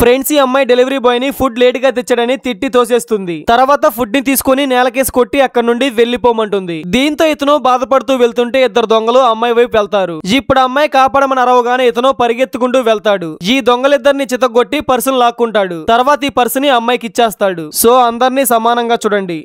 friends ఈ అమ్మాయి delivery boy ని ఫుడ్ లేట్ గా తెచ్చాడని తిట్టి తోసేస్తుంది తర్వాత ఫుడ్ ని తీసుకుని నేలకేసి కొట్టి అక్కడ నుండి వెళ్లిపోమంటుంది దీంతో ఇతను బాధపడుతూ వెళ్తుంటే ఇద్దరు దొంగలు అమ్మాయి వైపు వెళ్తారు ఇప్పుడు అమ్మాయి కాపాడమని అరవగానే ఇతను పరిగెత్తుకుంటూ వెళ్తాడు ఈ దొంగలిద్దరిని చితగొట్టి పర్సును లాక్కుంటాడు తర్వాత ఈ పర్సుని అమ్మాయికి ఇచ్చేస్తాడు సో అందరినీ సమానంగా చూడండి